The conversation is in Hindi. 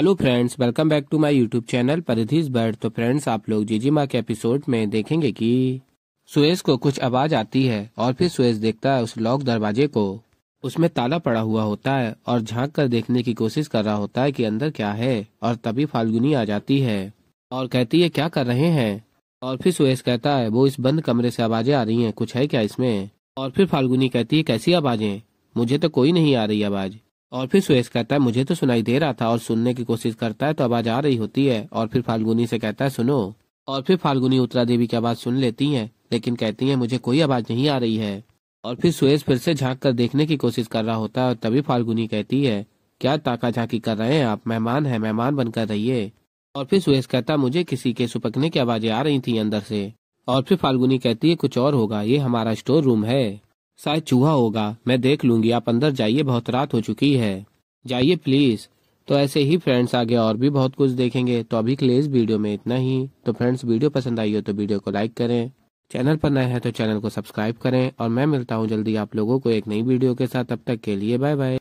hello friends welcome back to my YouTube channel परिधिज बर्ड तो फ्रेंड्स आप लोग जीजी माँ के एपिसोड में देखेंगे कि सुएज को कुछ आवाज आती है और फिर सुएज देखता है उस लॉक दरवाजे को उसमें ताला पड़ा हुआ होता है और झांक कर देखने की कोशिश कर रहा होता है कि अंदर क्या है और तभी फाल्गुनी आ जाती है और कहती है क्या कर रहे हैं और फिर सुएज कहता है वो इस बंद कमरे से आवाजें आ रही है कुछ है क्या इसमें और फिर फाल्गुनी कहती है कैसी आवाजें मुझे तो कोई नहीं आ रही आवाज़ और फिर सुरेश कहता है मुझे तो सुनाई दे रहा था और सुनने की कोशिश करता है तो आवाज आ रही होती है और फिर फाल्गुनी से कहता है सुनो और फिर फाल्गुनी उत्तरा देवी की आवाज सुन लेती है लेकिन कहती है मुझे कोई आवाज नहीं आ रही है और फिर सुरेश फिर से झाँक कर देखने की कोशिश कर रहा होता है तभी फाल्गुनी कहती है क्या ताका झाकी कर रहे हैं आप मेहमान है मेहमान बनकर रहिए और फिर सुरेश कहता मुझे किसी के सुपकने की आवाजें आ रही थी अंदर से और फिर फाल्गुनी कहती है कुछ और होगा ये हमारा स्टोर रूम है शायद चूहा होगा मैं देख लूंगी आप अंदर जाइए बहुत रात हो चुकी है जाइए प्लीज तो ऐसे ही फ्रेंड्स आगे और भी बहुत कुछ देखेंगे तो अभी के लिए इस वीडियो में इतना ही तो फ्रेंड्स वीडियो पसंद आई हो तो वीडियो को लाइक करें चैनल पर नए हैं तो चैनल को सब्सक्राइब करें और मैं मिलता हूँ जल्दी आप लोगों को एक नई वीडियो के साथ अब तक के लिए बाय बाय